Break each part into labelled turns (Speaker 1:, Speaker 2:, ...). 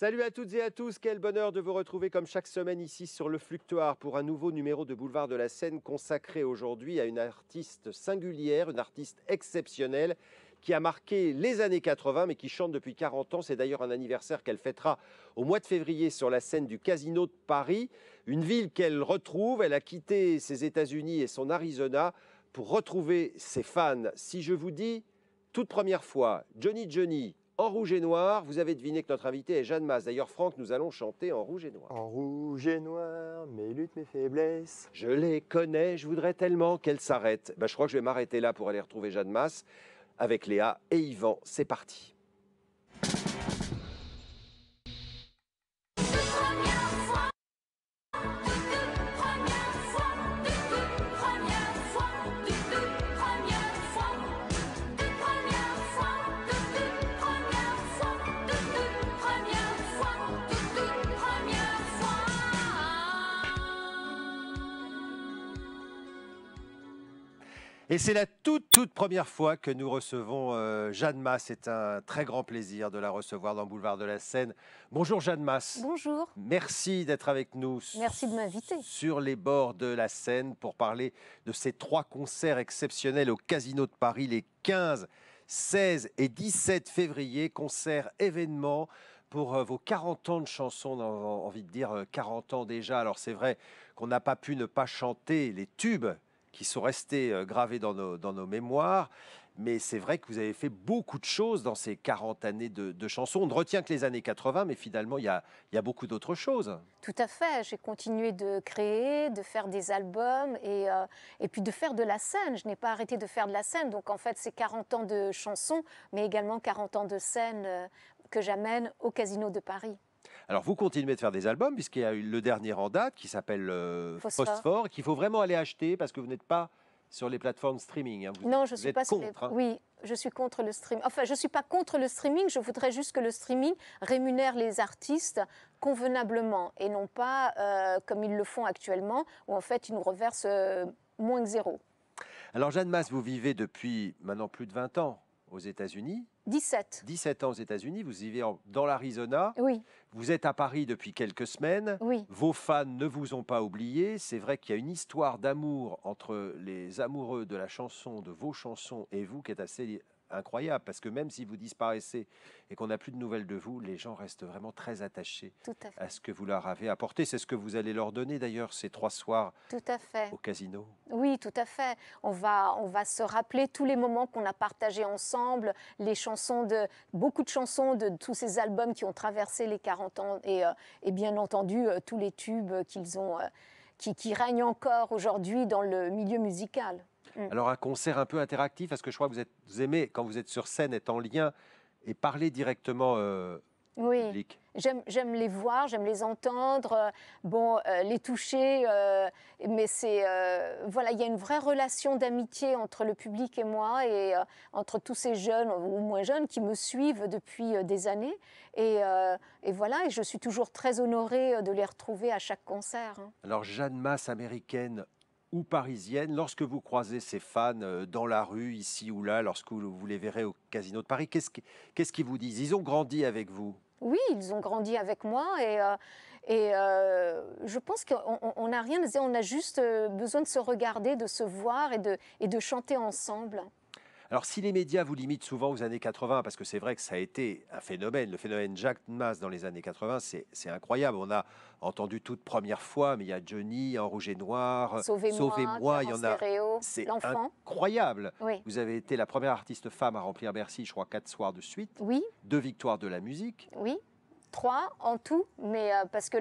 Speaker 1: Salut à toutes et à tous, quel bonheur de vous retrouver comme chaque semaine ici sur le Fluctoire pour un nouveau numéro de Boulevard de la Seine consacré aujourd'hui à une artiste singulière, une artiste exceptionnelle qui a marqué les années 80 mais qui chante depuis 40 ans. C'est d'ailleurs un anniversaire qu'elle fêtera au mois de février sur la scène du Casino de Paris, une ville qu'elle retrouve. Elle a quitté ses États-Unis et son Arizona pour retrouver ses fans. Si je vous dis, toute première fois, Johnny Johnny, en rouge et noir. Vous avez deviné que notre invité est Jeanne Masse. D'ailleurs, Franck, nous allons chanter en rouge et noir. En rouge et noir, mes luttes, mes faiblesses. Je les connais, je voudrais tellement qu'elles s'arrêtent. Bah, je crois que je vais m'arrêter là pour aller retrouver Jeanne Masse avec Léa et Yvan. C'est parti. Et c'est la toute, toute première fois que nous recevons euh, Jeanne Mas. C'est un très grand plaisir de la recevoir dans le Boulevard de la Seine. Bonjour Jeanne Masse. Bonjour. Merci d'être avec nous. Merci de m'inviter. Sur les bords de la Seine pour parler de ces trois concerts exceptionnels au Casino de Paris les 15, 16 et 17 février. Concerts, événements pour euh, vos 40 ans de chansons, on envie de dire 40 euh, ans déjà. Alors c'est vrai qu'on n'a pas pu ne pas chanter les tubes, qui sont restés euh, gravés dans nos, mémoires. Mais c'est vrai que vous avez fait beaucoup de choses dans ces 40 années de, chansons. On ne retient que les années 80, mais finalement, il y a, beaucoup d'autres choses.
Speaker 2: Tout à fait. J'ai continué de créer, de faire des albums euh, et, puis de faire de la scène. Je n'ai pas arrêté de faire de la scène. Donc, en fait, c'est 40 ans de chansons, mais également 40 ans de scène euh, que j'amène au Casino de Paris.
Speaker 1: Alors vous continuez de faire des albums, puisqu'il y a eu le dernier en date qui s'appelle euh, Postfort qu'il faut vraiment aller acheter parce que vous n'êtes pas sur les plateformes streaming. Hein. non, je suis pas contre. Hein. Oui,
Speaker 2: je suis contre le streaming. Enfin, je ne suis pas contre le streaming, je voudrais juste que le streaming rémunère les artistes convenablement et non pas euh, comme ils le font actuellement, où en fait ils nous reversent euh, moins que zéro.
Speaker 1: Alors Jeanne Masse, vous vivez depuis maintenant plus de 20 ans aux États-Unis. 17. 17 ans aux États-Unis, vous vivez dans l'Arizona. Oui. Vous êtes à Paris depuis quelques semaines. Oui. Vos fans ne vous ont pas oublié. C'est vrai qu'il y a une histoire d'amour entre les amoureux de la chanson, de vos chansons et vous qui est assez incroyable, parce que même si vous disparaissez et qu'on n'a plus de nouvelles de vous, les gens restent vraiment très attachés à, ce que vous leur avez apporté. C'est ce que vous allez leur donner d'ailleurs ces trois soirs
Speaker 2: tout à fait. au casino. Oui, tout à fait. On va, on va se rappeler tous les moments qu'on a partagés ensemble, les chansons de beaucoup de chansons de tous ces albums qui ont traversé les 40 ans euh, et, bien entendu euh, tous les tubes euh, qui règnent encore aujourd'hui dans le milieu musical. Alors
Speaker 1: un concert un peu interactif, parce que je crois que vous, êtes, aimez, quand vous êtes sur scène, être en lien et parler directement euh,
Speaker 2: au public. J'aime les voir, j'aime les entendre, euh, bon, euh, les toucher, mais c'est voilà, il y a une vraie relation d'amitié entre le public et moi et entre tous ces jeunes ou moins jeunes qui me suivent depuis des années et, voilà, et je suis toujours très honorée de les retrouver à chaque concert. Hein.
Speaker 1: Alors Jeanne Masse américaine, ou parisienne, lorsque vous croisez ces fans euh, dans la rue, ici ou là, lorsque vous les verrez au Casino de Paris, qu'est-ce qu'ils vous disent Ils ont grandi avec vous
Speaker 2: Oui, ils ont grandi avec moi et, euh, et euh, je pense qu'on n'a rien, on a juste besoin de se regarder, de se voir et et de chanter ensemble.
Speaker 1: Alors si les médias vous limitent souvent aux années 80, parce que c'est vrai que ça a été un phénomène, le phénomène Jack Mas dans les années 80, c'est incroyable. On a entendu toute première fois, mais il y a Johnny, En Rouge et Noir, Sauvez-moi, il y en a... C'est
Speaker 2: incroyable.
Speaker 1: Vous avez été la première artiste femme à remplir Bercy, je crois, quatre soirs de suite. Oui. Deux victoires de la musique.
Speaker 2: Oui trois en tout, mais euh, parce que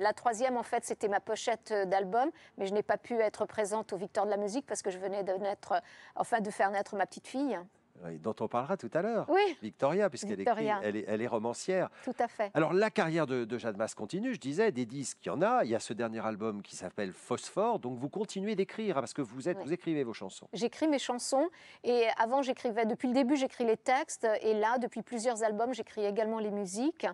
Speaker 2: la, troisième en fait c'était ma pochette euh, d'album, mais je n'ai pas pu être présente au victoire de la musique parce que je venais euh, enfin de faire naître ma petite fille
Speaker 1: dont on parlera tout à l'heure, Victoria, puisqu'elle elle est, romancière.
Speaker 2: Tout à fait. Alors
Speaker 1: la carrière de, de Jeanne Masse continue, je disais, des disques, il y en a. Il y a ce dernier album qui s'appelle Phosphore, donc vous continuez d'écrire hein, parce que vous êtes, vous écrivez vos chansons.
Speaker 2: J'écris mes chansons et avant j'écrivais, depuis le début j'écris les textes et là depuis plusieurs albums j'écris également les musiques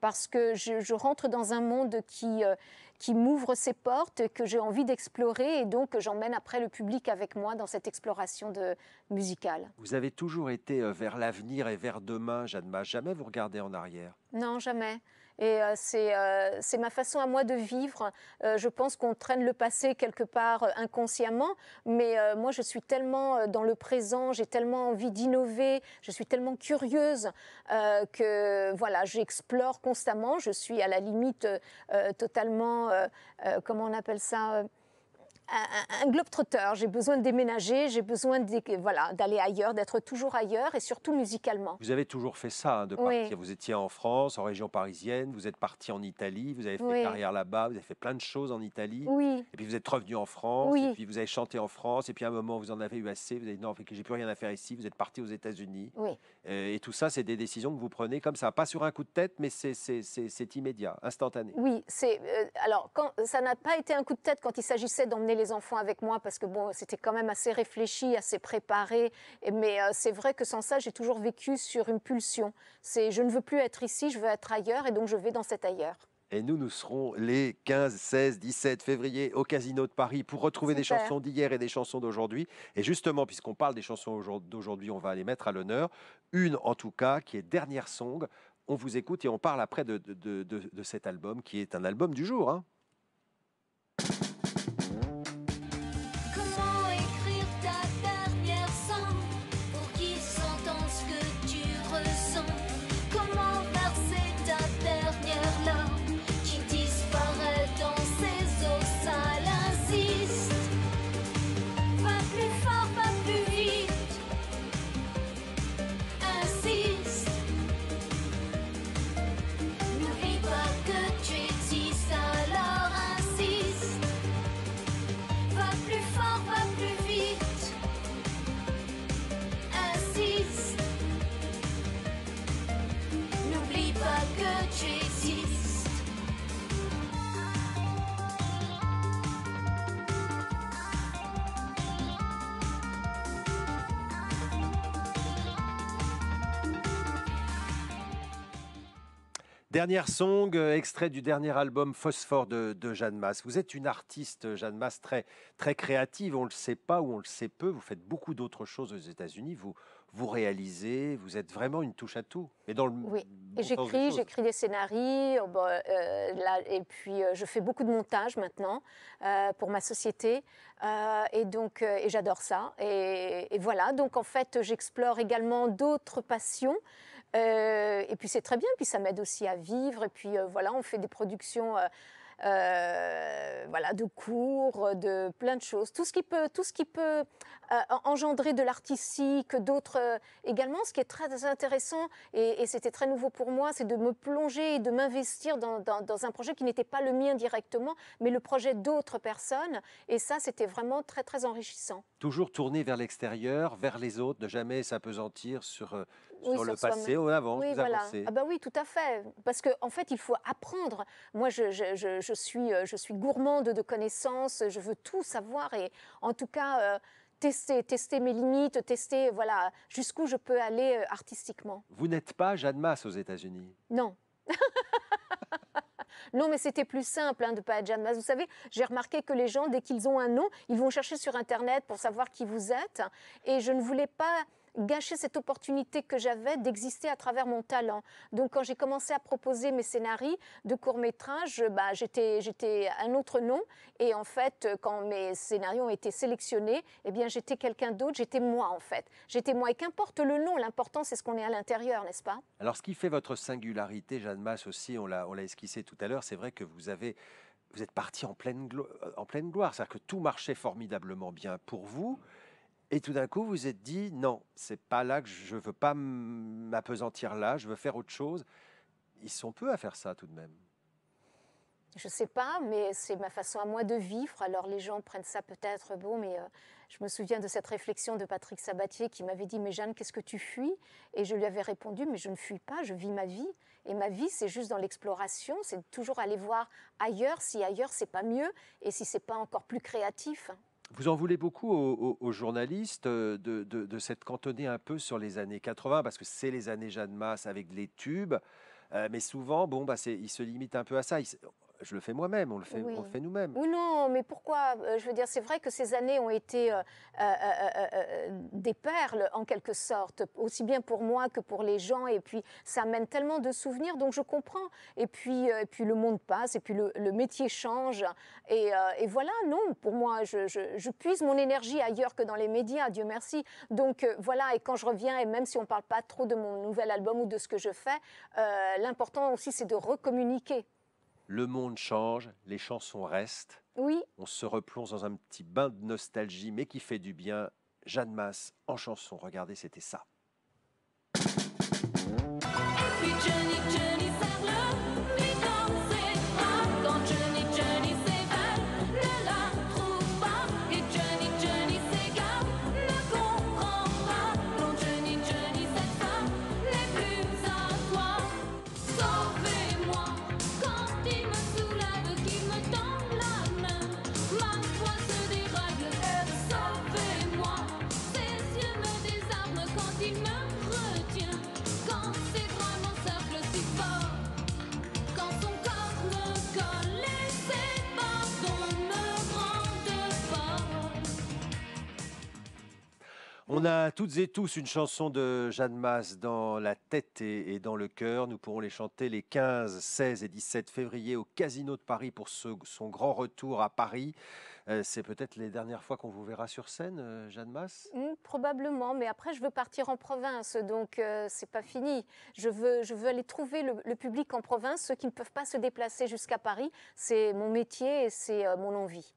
Speaker 2: parce que je, rentre dans un monde qui euh, qui m'ouvre ses portes, que j'ai envie d'explorer et donc j'emmène après le public avec moi dans cette exploration de, musicale. Vous
Speaker 1: avez toujours été euh, vers l'avenir et vers demain, Jeanne m'a Jamais vous regardez en arrière
Speaker 2: Non, jamais. Et euh, euh, c'est, ma façon à moi de vivre. Euh, je pense qu'on traîne le passé quelque part inconsciemment, mais moi je suis tellement dans le présent, j'ai tellement envie d'innover, je suis tellement curieuse que voilà, j'explore constamment. Je suis à la limite totalement, comment on appelle ça un, globe-trotteur. J'ai besoin de déménager, j'ai besoin d'aller voilà, ailleurs, d'être toujours ailleurs et surtout musicalement.
Speaker 1: Vous avez toujours fait ça, hein, de partir. Vous étiez en France, en région parisienne, vous êtes parti en Italie, vous avez fait carrière là-bas, vous avez fait plein de choses en Italie. Oui. Et puis vous êtes revenu en France, et puis vous avez chanté en France, et puis à un moment vous en avez eu assez, vous avez dit non, j'ai plus rien à faire ici, vous êtes parti aux États-Unis. Euh, et, tout ça, c'est des décisions que vous prenez comme ça, pas sur un coup de tête, mais c'est immédiat, instantané.
Speaker 2: Oui, c'est. Euh, alors, quand, ça n'a pas été un coup de tête quand il s'agissait d'emmener les enfants avec moi parce que bon, c'était quand même assez réfléchi, assez préparé. Mais euh, c'est vrai que sans ça, j'ai toujours vécu sur une pulsion. C'est je ne veux plus être ici, je veux être ailleurs et donc je vais dans cet ailleurs.
Speaker 1: Et nous, nous serons les 15, 16, 17 février au Casino de Paris pour retrouver des chansons d'hier et des chansons d'aujourd'hui. Et justement, puisqu'on parle des chansons d'aujourd'hui, on va les mettre à l'honneur. Une, en tout cas, qui est Dernière Song. On vous écoute et on parle après de, de, de, de cet album qui est un album du jour. Hein. Dernière song, euh, extrait du dernier album Phosphore de, Jeanne Masse. Vous êtes une artiste, Jeanne Masse, très, très créative, on ne le sait pas ou on le sait peu. Vous faites beaucoup d'autres choses aux États-Unis. Vous, vous réalisez, vous êtes vraiment une touche à tout. Et dans le oui,
Speaker 2: j'écris, j'écris des scénarios, euh, et puis euh, je fais beaucoup de montage maintenant pour ma société, et donc et j'adore ça. et, voilà, donc en fait, j'explore également d'autres passions. Euh, et puis c'est très bien, puis ça m'aide aussi à vivre. Et puis euh, voilà, on fait des productions euh, voilà, de cours, de plein de choses. Tout ce qui peut, tout ce qui peut engendrer de l'artistique, d'autres également. Ce qui est très intéressant, et, c'était très nouveau pour moi, c'est de me plonger et de m'investir dans, dans, un projet qui n'était pas le mien directement, mais le projet d'autres personnes. Et ça, c'était vraiment très, très enrichissant.
Speaker 1: Toujours tourner vers l'extérieur, vers les autres, ne jamais s'apesantir sur sur, le passé, au avant, oui, voilà. Ah bah
Speaker 2: oui, tout à fait. Parce qu'en en fait, il faut apprendre. Moi, je, suis, euh, je suis gourmande de connaissances, je veux tout savoir et en tout cas, euh, tester, tester mes limites, tester voilà, jusqu'où je peux aller euh, artistiquement.
Speaker 1: Vous n'êtes pas Jeanne Masse aux États-Unis
Speaker 2: Non. Non, mais c'était plus simple hein, de pas être Jeanne Masse. Vous savez, j'ai remarqué que les gens, dès qu'ils ont un nom, ils vont chercher sur Internet pour savoir qui vous êtes. Et je ne voulais pas gâcher cette opportunité que j'avais d'exister à travers mon talent. Donc quand j'ai commencé à proposer mes scénarios de court métrages bah, j'étais, un autre nom. Et en fait, quand mes scénarios ont été sélectionnés, eh bien j'étais quelqu'un d'autre, j'étais moi en fait. J'étais moi. Et qu'importe le nom, l'important c'est ce qu'on est à l'intérieur, n'est-ce pas
Speaker 1: Alors ce qui fait votre singularité, Jeanne Masse aussi, on l'a, on l'a esquissé tout à l'heure, c'est vrai que vous avez vous êtes parti en pleine, en pleine gloire. C'est-à-dire que tout marchait formidablement bien pour vous. Et tout d'un coup, vous êtes dit non, c'est pas là que je veux pas m'apesantir là, je veux faire autre chose. Ils sont peu à faire ça tout de même.
Speaker 2: Je sais pas, mais c'est ma façon à moi de vivre. Alors les gens prennent ça peut-être beau, mais euh, je me souviens de cette réflexion de Patrick Sabatier qui m'avait dit Mais Jeanne, qu'est-ce que tu fuis Et je lui avais répondu Mais je ne fuis pas, je vis ma vie. Et ma vie, c'est juste dans l'exploration, c'est toujours aller voir ailleurs si ailleurs c'est pas mieux et si c'est pas encore plus créatif
Speaker 1: vous en voulez beaucoup aux, journalistes euh, de, s'être cantonné un peu sur les années 80, parce que c'est les années Jeanne Masse avec les tubes. Euh, mais souvent, bon, bah, ils se limitent un peu à ça je le fais moi-même, on le fait, on fait nous-mêmes. Oui,
Speaker 2: non, mais pourquoi euh, Je veux dire, c'est vrai que ces années ont été euh, euh, des perles, en quelque sorte, aussi bien pour moi que pour les gens. Et puis, ça amène tellement de souvenirs, donc je comprends. Et puis, et puis le monde passe, et puis le, métier change. Et, voilà, non, pour moi, je, je, puise mon énergie ailleurs que dans les médias, Dieu merci. Donc voilà, et quand je reviens, et même si on ne parle pas trop de mon nouvel album ou de ce que je fais, l'important aussi, c'est de recommuniquer
Speaker 1: le monde change, les chansons restent. Oui. On se replonge dans un petit bain de nostalgie, mais qui fait du bien. Jeanne Masse en chanson, regardez, c'était ça. On a toutes et tous une chanson de Jeanne Masse dans la tête et, dans le cœur. Nous pourrons les chanter les 15, 16 et 17 février au Casino de Paris pour son grand retour à Paris. Euh, c'est peut-être les dernières fois qu'on vous verra sur scène, euh, Jeanne Masse
Speaker 2: mm, Probablement, mais après je veux partir en province, donc euh, ce n'est pas fini. Je veux, je veux aller trouver le, public en province, ceux qui ne peuvent pas se déplacer jusqu'à Paris. C'est mon métier et c'est mon envie.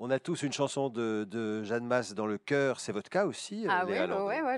Speaker 1: On a tous une chanson de, Jeanne Masse dans le cœur. C'est votre cas aussi, euh, Ah oui,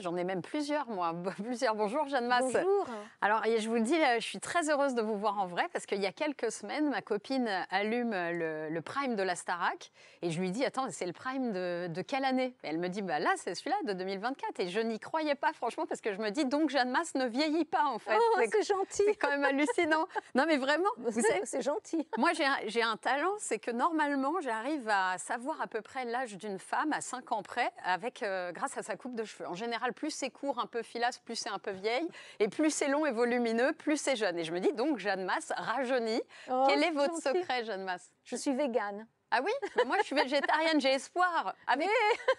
Speaker 3: j'en ai même plusieurs, moi. Plusieurs. Bonjour, Jeanne Masse. Bonjour. Alors, je vous le dis, euh, je suis très heureuse de vous voir en vrai parce qu'il y a quelques semaines, ma copine allume le, prime de la Starac et je lui dis Attends, c'est le prime de, quelle année Elle me dit Bah là, c'est celui-là de 2024. Et je n'y croyais pas, franchement, parce que je me dis Donc, Jeanne Masse ne vieillit pas, en fait. Oh, c'est gentil. C'est quand même hallucinant. non, mais vraiment, vous savez. C'est gentil. Moi, j'ai un talent, c'est que normalement, j'arrive à savoir à peu près l'âge d'une femme à 5 ans près avec, euh, grâce à sa coupe de cheveux. En général, plus c'est court, un peu filasse, plus c'est un peu vieille, et plus c'est long et volumineux, plus c'est jeune. Et je me dis donc, Jeanne Masse, rajeunie. Oh, Quel est votre secret, Jeanne Masse Je suis végane. Ah oui Moi, je suis végétarienne, j'ai espoir. Avec,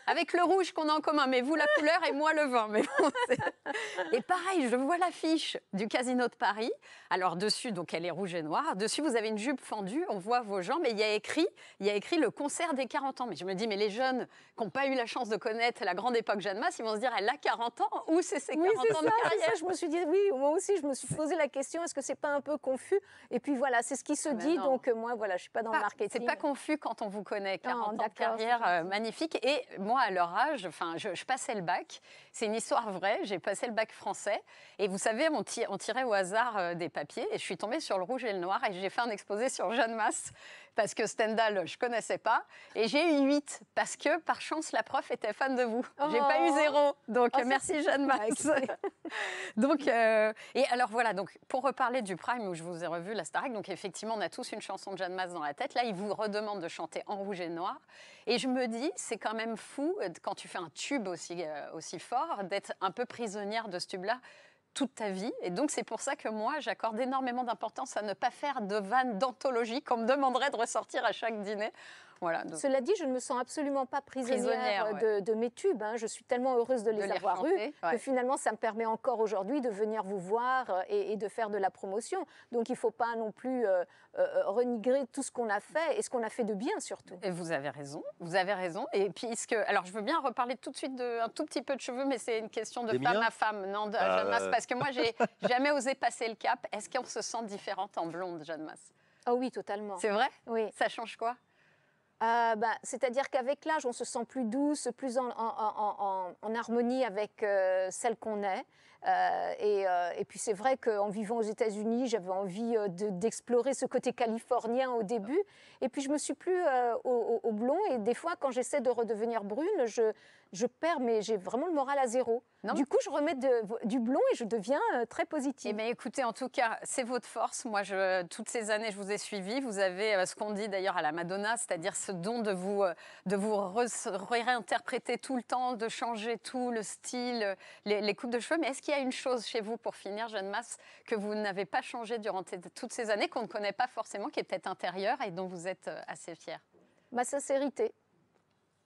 Speaker 3: avec, le rouge qu'on a en commun, mais vous, la couleur et moi, le vin. Mais bon, et pareil, je vois l'affiche du Casino de Paris. Alors, dessus, donc, elle est rouge et noire. Dessus, vous avez une jupe fendue, on voit vos jambes. Et il y a écrit, il y a écrit le concert des 40 ans. Mais je me dis, mais les jeunes qui n'ont pas eu la chance de connaître la grande époque Jeanne Masse, ils vont se dire, elle a 40 ans, ou c'est ses 40 ans de carrière Je me suis
Speaker 2: dit, oui, moi aussi, je me suis posé la question, est-ce que c'est pas un peu confus Et puis voilà, c'est ce qui se ah ben dit. donc, euh, moi, voilà, je suis pas dans le marketing. C'est pas confus quand on vous connaît. 40 ah, ans
Speaker 3: de carrière euh, magnifique. Et moi, à leur âge, enfin, je, passais le bac. C'est une histoire vraie. J'ai passé le bac français. Et vous savez, on, tirait au hasard euh, des papiers. Et je suis tombée sur le rouge et le noir. Et j'ai fait un exposé sur Jeanne Masse parce que Stendhal, je connaissais pas. Et j'ai eu 8 parce que, par chance, la prof était fan de vous. J'ai pas eu oh. zéro. Donc, oh, merci Jeanne ah, Masse. donc, euh, et alors voilà. Donc, pour reparler du Prime où je vous ai revu, la Starac, donc effectivement, on a tous une chanson de Jeanne Masse dans la tête. Là, il vous redemande de chanter en rouge et noir. Et je me dis, c'est quand même fou, euh, quand tu fais un tube aussi, euh, aussi fort, d'être un peu prisonnière de ce tube-là toute ta vie. Et donc, c'est pour ça que moi, j'accorde énormément d'importance à ne pas faire de vannes d'anthologie qu'on me demanderait de ressortir à chaque dîner cela dit, je ne me
Speaker 2: sens absolument pas prisonnière, euh, de, mes tubes. Hein. Je suis tellement heureuse de les avoir eus que finalement, ça me permet encore aujourd'hui de venir vous voir euh, et, de faire de la promotion. Donc, il ne faut pas non
Speaker 3: plus euh, renigrer tout ce qu'on a fait et ce qu'on a fait de bien surtout. Et vous avez raison, vous avez raison. Et puisque, alors, je veux bien reparler tout de suite d'un tout petit peu de cheveux, mais c'est une question de femme à femme, non, bah, Jeanne parce que moi, j'ai jamais osé passer le cap. Est-ce qu'on se sent différente en blonde, Jeanne Masse Ah oui, totalement. C'est vrai Oui. Ça change quoi euh, bah, c'est-à-dire
Speaker 2: qu'avec l'âge, on se sent plus douce, plus en, harmonie avec euh, celle qu'on est. Euh, euh, et, puis c'est vrai qu'en vivant aux États-Unis, j'avais envie euh, d'explorer ce côté californien au début. Et puis je me suis plus au, blond. Et des fois, quand j'essaie de redevenir brune, je, je perds, mais j'ai vraiment le moral à zéro. Du coup, je remets
Speaker 3: de, du blond et je deviens très positive. Mais eh écoutez, en tout cas, c'est votre force. Moi, je, toutes ces années, je vous ai suivi. Vous avez ce qu'on dit d'ailleurs à la Madonna, c'est-à-dire ce don de vous, de vous réinterpréter tout le temps, de changer tout le style, les, les coupes de cheveux. Mais est-ce qu'il une chose chez vous, pour finir, jeune Masse, que vous n'avez pas changé durant toutes ces années, qu'on ne connaît pas forcément, qui est peut-être intérieure et dont vous êtes euh, assez fière Ma
Speaker 2: sincérité.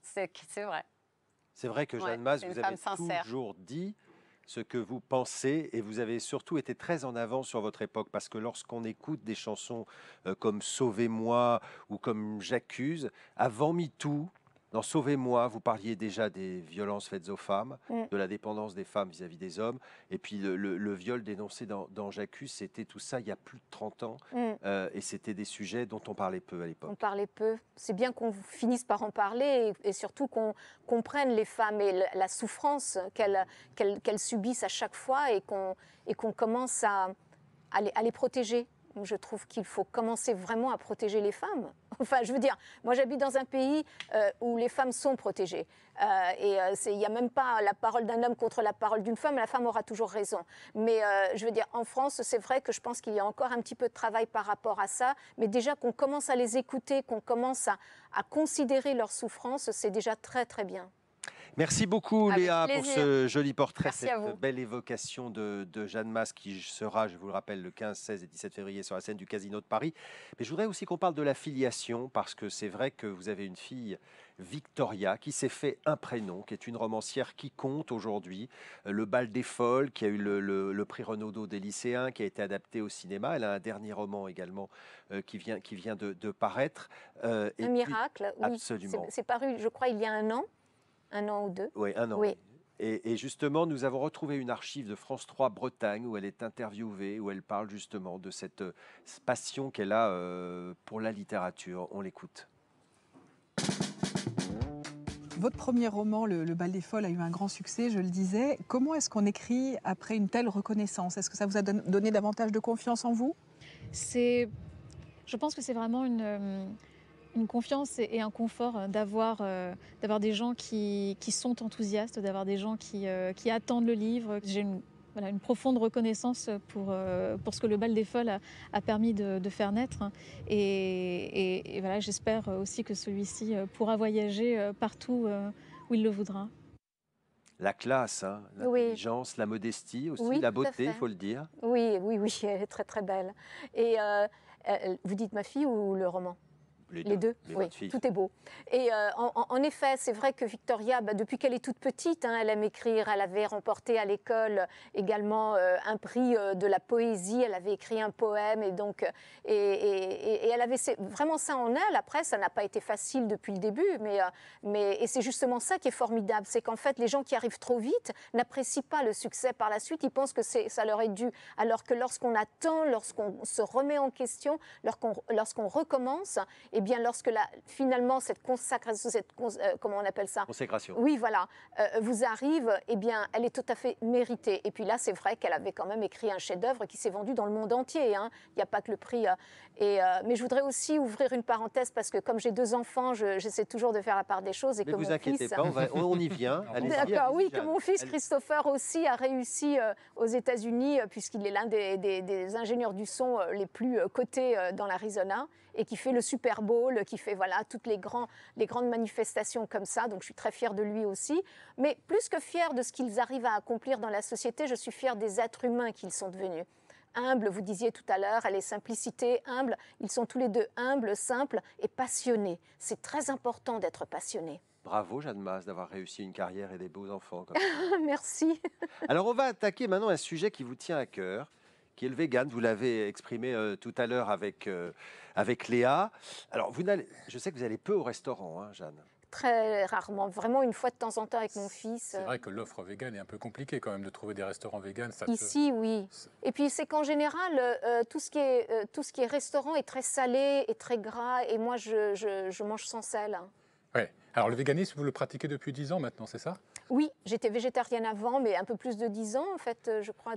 Speaker 3: C'est vrai.
Speaker 1: C'est vrai que Jeanne Masse, vous avez toujours dit ce que vous pensez et vous avez surtout été très en avant sur votre époque parce que lorsqu'on écoute des chansons euh, comme Sauvez-moi ou comme J'accuse, avant tout. Dans Sauvez-moi, vous parliez déjà des violences faites aux femmes, mm. de la dépendance des femmes vis-à-vis des hommes. Et puis le, viol dénoncé dans, dans J'accuse, c'était tout ça il y a plus de 30 ans. Mm. Euh, et c'était des sujets dont on parlait peu à l'époque.
Speaker 2: On parlait peu. C'est bien qu'on finisse par en parler et, surtout qu'on comprenne les femmes et la souffrance qu'elles subissent à chaque fois et qu'on commence à les protéger je trouve qu'il faut commencer vraiment à protéger les femmes. Enfin, je veux dire, moi j'habite dans un pays euh, où les femmes sont protégées. Euh, et euh, il n'y a même pas la parole d'un homme contre la parole d'une femme, la femme aura toujours raison. Mais je veux dire, en France, c'est vrai que je pense qu'il y a encore un petit peu de travail par rapport à ça. Mais déjà qu'on commence à les écouter, qu'on commence à considérer leurs souffrances, c'est déjà très très bien.
Speaker 1: Merci beaucoup Léa pour ce joli portrait, cette belle évocation de, Jeanne Masse qui sera, je vous le rappelle, le 15, 16 et 17 février sur la scène du Casino de Paris. Mais je voudrais aussi qu'on parle de la filiation parce que c'est vrai que vous avez une fille Victoria, qui s'est fait un prénom, qui est une romancière qui compte aujourd'hui. Euh, le bal des folles, qui a eu le, prix Renaudot des lycéens, qui a été adapté au cinéma. Elle a un dernier roman également euh, qui vient, qui vient de, paraître. Euh, un et miracle, Absolument. C'est
Speaker 2: paru, je crois, il y a un an. Un an ou deux Oui,
Speaker 1: un an. Et, justement, nous avons retrouvé une archive de France 3 Bretagne où elle est interviewée, où elle parle justement de cette euh, passion qu'elle a euh, pour la littérature. On l'écoute.
Speaker 3: Votre premier roman, Le, Bal des Folles, a eu un grand succès, je le disais. Comment est-ce qu'on écrit après une telle reconnaissance Est-ce que ça vous a donné davantage de confiance en vous C'est, Je pense que c'est vraiment une euh, une confiance et, un confort euh, d'avoir euh, d'avoir des gens qui, sont enthousiastes, d'avoir des gens qui, euh, attendent le livre. J'ai une, profonde reconnaissance pour, pour ce que le bal des folles a, permis de, faire naître. Et, voilà, j'espère aussi que celui-ci pourra voyager partout où il le voudra.
Speaker 1: La classe, hein, l'intelligence, la modestie aussi, la beauté, il faut le dire.
Speaker 2: Oui, oui, oui, elle est très très belle. Et vous dites ma fille ou le roman les deux, oui. Tout est beau. Et euh, en, effet, c'est vrai que Victoria, bah, depuis qu'elle est toute petite, hein, elle aime écrire. Elle avait remporté à l'école également euh, un prix euh, de la poésie. Elle avait écrit un poème et donc et, elle avait vraiment ça en elle. Après, ça n'a pas été facile depuis le début, mais mais et c'est justement ça qui est formidable, c'est qu'en fait, les gens qui arrivent trop vite n'apprécient pas le succès par la suite. Ils pensent que ça leur est dû, alors que lorsqu'on attend, lorsqu'on se remet en question, lorsqu'on lorsqu'on recommence, et eh et eh bien, lorsque finalement cette consacration, cette euh, comment on appelle ça Consécration. Oui, voilà, euh, vous arrive, et eh bien, elle est tout à fait méritée. Et puis là, c'est vrai qu'elle avait quand même écrit un chef-d'œuvre qui s'est vendu dans le monde entier. Hein. Il n'y a pas que le prix. Euh. et, mais je voudrais aussi ouvrir une parenthèse parce que comme j'ai deux enfants, j'essaie toujours de faire la part des choses et mais que vous inquiétez pas, on, on,
Speaker 1: y vient. D'accord, oui, que mon fils
Speaker 2: Christopher aussi a réussi aux États-Unis puisqu'il est l'un des, des ingénieurs du son les plus cotés dans l'Arizona et qui fait le Super Bowl, qui fait voilà toutes les, grands, les grandes manifestations comme ça. Donc je suis très fière de lui aussi. Mais plus que fière de ce qu'ils arrivent à accomplir dans la société, je suis fière des êtres humains qu'ils sont devenus humble, vous disiez tout à l'heure, elle est simplicité, humble. Ils sont tous les deux humbles, simples et passionnés. C'est très important d'être passionné.
Speaker 1: Bravo Jeanne Masse d'avoir réussi une carrière et des beaux enfants.
Speaker 2: Merci.
Speaker 1: Alors on va attaquer maintenant un sujet qui vous tient à cœur qui est le vegan. Vous l'avez exprimé euh, tout à l'heure avec, euh, avec Léa. Alors, vous je sais que vous allez peu au restaurant, hein, Jeanne
Speaker 2: très rarement, vraiment une fois de temps en temps avec mon fils. C'est euh.
Speaker 4: vrai que l'offre vegan est un peu compliquée quand même de trouver des restaurants véganes.
Speaker 2: Ici, oui. Et puis c'est qu'en général, tout, ce qui est, tout ce qui est restaurant est très salé et très gras, et moi je, je, mange sans sel. Hein.
Speaker 4: Ouais. Alors le véganisme, vous le pratiquez depuis 10 ans maintenant, c'est ça
Speaker 2: oui, j'étais végétarienne avant, mais un peu plus de 10 ans, en fait, euh, je crois.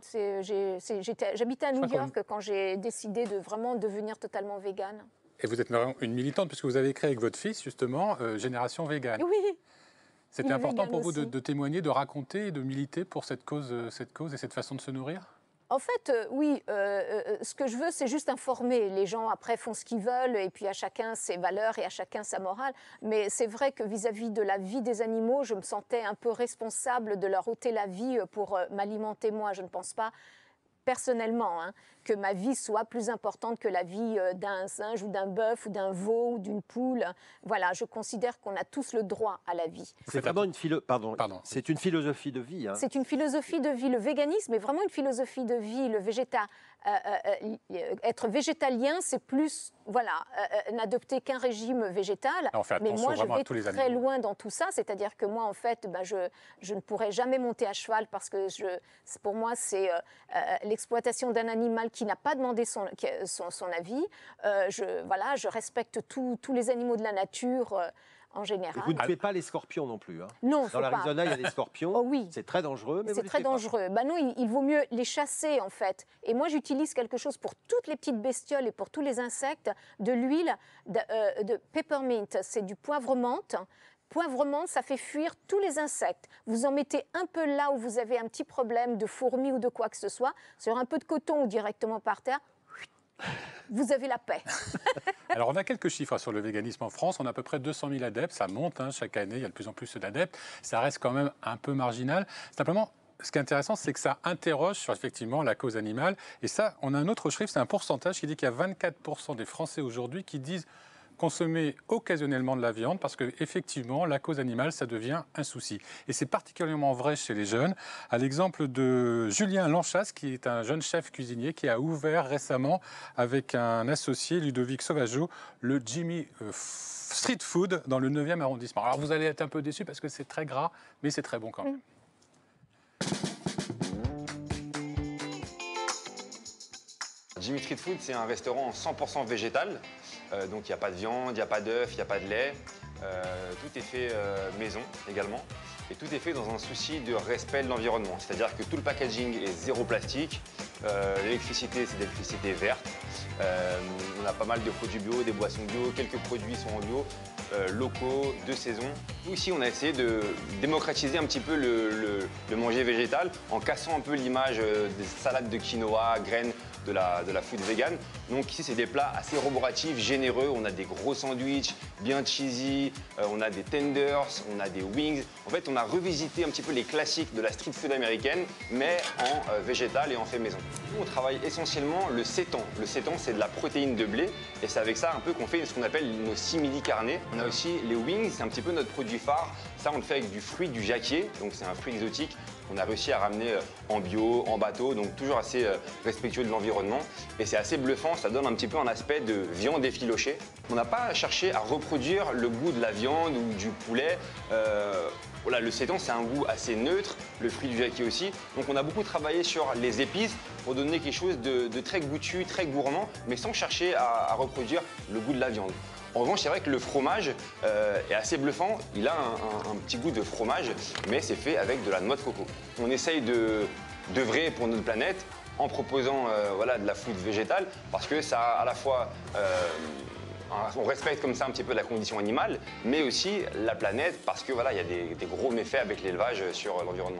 Speaker 2: J'habitais à New York quand j'ai décidé de vraiment devenir totalement végane.
Speaker 4: Et vous êtes une militante, puisque vous avez créé avec votre fils, justement, euh, Génération Végane. Oui. C'était important pour vous de, témoigner, de raconter, et de militer pour cette cause, euh, cette cause et cette façon de se nourrir
Speaker 2: en fait, euh, oui, euh, euh, ce que je veux, c'est juste informer. Les gens, après, font ce qu'ils veulent, et puis à chacun ses valeurs et à chacun sa morale. Mais c'est vrai que vis-à-vis de la vie des animaux, je me sentais un peu responsable de leur ôter la vie pour m'alimenter moi. Je ne pense pas personnellement. Hein que ma vie soit plus importante que la vie euh, d'un singe ou d'un bœuf ou d'un veau ou d'une poule. Voilà, je considère qu'on a tous le droit à la vie.
Speaker 1: C'est vraiment une, Pardon. Pardon. C'est une philosophie de vie. Hein. C'est
Speaker 2: une philosophie de vie. Le véganisme est vraiment une philosophie de vie. Le végéta... Euh, euh, être végétalien, c'est plus voilà, n'adopter qu'un régime végétal. Ah, mais moi, je vais très loin dans tout ça. C'est-à-dire que moi, en fait, bah, je, je, ne pourrais jamais monter à cheval parce que je, pour moi, c'est l'exploitation d'un animal qui n'a pas demandé son, euh, son, avis. Euh, je, voilà, je respecte tous les animaux de la nature. Euh, en général. vous ne ah, tuez
Speaker 1: pas les scorpions non plus. Hein. Non, Dans l'Arizona, il y a des scorpions. Oh, oui. C'est très dangereux. C'est très dangereux.
Speaker 2: Bah non, il, vaut mieux les chasser en fait. Et moi, j'utilise quelque chose pour toutes les petites bestioles et pour tous les insectes, de l'huile de, de peppermint. C'est du poivre menthe. Poivrement, ça fait fuir tous les insectes. Vous en mettez un peu là où vous avez un petit problème de fourmis ou de quoi que ce soit, sur un peu de coton ou directement par terre, vous avez la paix.
Speaker 4: Alors, on a quelques chiffres hein, sur le véganisme en France. On a à peu près 200 000 adeptes. Ça monte hein, chaque année. Il y a de plus en plus d'adeptes. Ça reste quand même un peu marginal. Simplement, ce qui est intéressant, c'est que ça interroge sur effectivement la cause animale. Et ça, on a un autre chiffre, c'est un pourcentage qui dit qu'il y a 24% des Français aujourd'hui qui disent consommer occasionnellement de la viande parce que effectivement la cause animale ça devient un souci et c'est particulièrement vrai chez les jeunes à l'exemple de Julien Lanchas qui est un jeune chef cuisinier qui a ouvert récemment avec un associé Ludovic Sauvageau le Jimmy euh, Street Food dans le 9e arrondissement. Alors vous allez être un peu déçu parce que c'est très gras mais c'est très bon quand même.
Speaker 5: Jimmy Street Food, c'est un restaurant 100% végétal, euh, donc il n'y a pas de viande, il n'y a pas d'œuf, il n'y a pas de lait. Euh, tout est fait euh, maison également. Et tout est fait dans un souci de respect de l'environnement. C'est-à-dire que tout le packaging est zéro plastique. l'électricité, c'est de l'électricité verte. on a pas mal de produits bio, des boissons bio, quelques produits sont en bio, locaux, de saison. Aussi, on a essayé de démocratiser un petit peu le, manger végétal en cassant un peu l'image des salades de quinoa, graines, de la, de la food vegan donc ici, c'est des plats assez roboratifs, généreux. On a des gros sandwichs, bien cheesy, euh, on a des tenders, on a des wings. En fait, on a revisité un petit peu les classiques de la street food américaine, mais en euh, végétal et en fait maison. on travaille essentiellement le sétan. Le sétan, c'est de la protéine de blé, et c'est avec ça un peu qu'on fait ce qu'on appelle nos simili carnés. On a aussi les wings, c'est un petit peu notre produit phare. Ça, on le fait avec du fruit du jacquier, donc c'est un fruit exotique qu'on a réussi à ramener euh, en bio, en bateau, donc toujours assez respectueux de l'environnement. Et c'est assez bluffant ça donne un petit peu un aspect de viande effilochée. On n'a pas cherché à reproduire le goût de la viande ou du poulet. Euh, le seitan, c'est un goût assez neutre, le fruit du jacquier aussi. Donc on a beaucoup travaillé sur les épices pour donner quelque chose de, très goûtu, très gourmand, mais sans chercher à, reproduire le goût de la viande. En revanche, c'est vrai que le fromage euh, est assez bluffant. Il a un, petit goût de fromage, mais c'est fait avec de la noix de coco. On essaye de d'œuvrer pour notre planète en proposant euh, voilà, de la food végétale parce que ça à la fois. Euh, on respecte comme ça un petit peu la condition animale, mais aussi la planète parce que voilà, il y a des gros méfaits avec l'élevage sur l'environnement.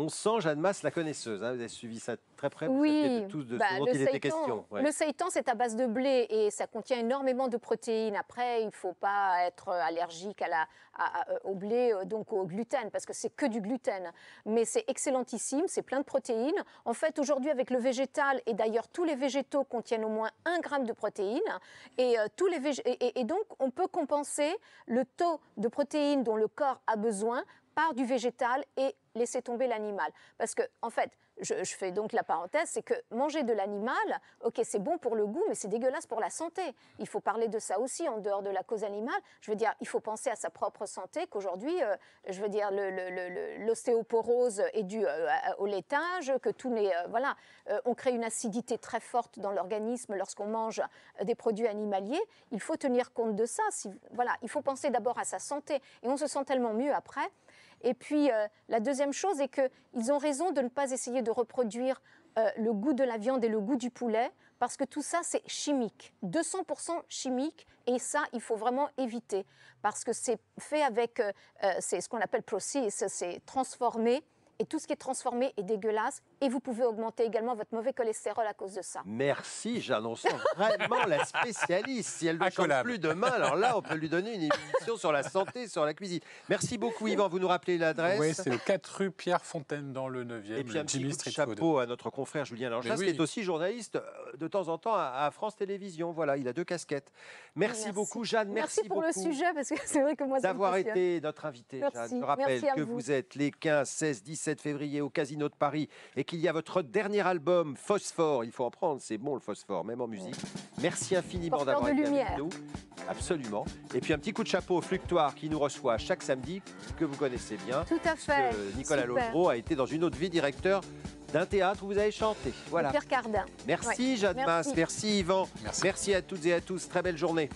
Speaker 1: On sent Jeanne Masse, la connaisseuse. Hein, vous avez suivi ça très près. Oui, tous de bah, était question. Le seitan,
Speaker 2: c'est à base de blé et ça contient énormément de protéines. Après, il ne faut pas être allergique à la, euh, au blé, euh, donc au gluten, parce que c'est que du gluten. Mais c'est excellentissime, c'est plein de protéines. En fait, aujourd'hui, avec le végétal, et d'ailleurs tous les végétaux contiennent au moins un gramme de protéines, et euh, donc on peut compenser le taux de protéines dont le corps a besoin part du végétal et laisser tomber l'animal. Parce que, en fait, je, fais donc la parenthèse, c'est que manger de l'animal, ok, c'est bon pour le goût, mais c'est dégueulasse pour la santé. Il faut parler de ça aussi en dehors de la cause animale. Je veux dire, il faut penser à sa propre santé, qu'aujourd'hui, euh, je veux dire, l'ostéoporose est due euh, au laitage, que tout les euh, voilà, on crée une acidité très forte dans l'organisme lorsqu'on mange des produits animaliers. Il faut tenir compte de ça. Si, voilà, il faut penser d'abord à sa santé. Et on se sent tellement mieux après. Et puis, euh, la deuxième chose est qu'ils ont raison de ne pas essayer de reproduire euh, le goût de la viande et le goût du poulet, parce que tout ça, c'est chimique, 200% chimique, et ça, il faut vraiment éviter, parce que c'est fait avec, euh, c'est ce qu'on appelle process, c'est transformé et tout ce qui est transformé est dégueulasse. Et vous pouvez augmenter également votre mauvais cholestérol à cause de ça.
Speaker 1: Merci, j'annonce vraiment la spécialiste. Si elle ne change plus demain, alors là, on peut lui donner une émission sur la santé, sur la cuisine. Merci beaucoup, Yvan. Vous nous rappelez l'adresse Oui, c'est le
Speaker 4: 4 rue Pierre Fontaine dans le 9e. Et puis un petit chapeau
Speaker 1: à notre confrère Julien Langeas, qui est aussi journaliste euh, de temps en temps à France Télévisions. Voilà, il a deux casquettes. Merci, beaucoup, Jeanne. Merci, pour le sujet,
Speaker 2: parce que c'est vrai que moi, D'avoir été
Speaker 1: notre invité Jeanne. Je rappelle que vous êtes les 15, 16, 17 février au Casino de Paris et qu'il y a votre dernier album, Phosphore. Il faut en prendre, c'est bon le phosphore, même en musique. Merci infiniment d'avoir été nous. Absolument. Et puis un petit coup de chapeau au Fluctoire qui nous reçoit chaque samedi, que vous connaissez bien. Tout à fait. Nicolas Logro a été dans une autre vie directeur d'un théâtre où vous avez chanté. Voilà. Merci ouais. merci. merci Yvan. merci à toutes et à tous. Très belle journée.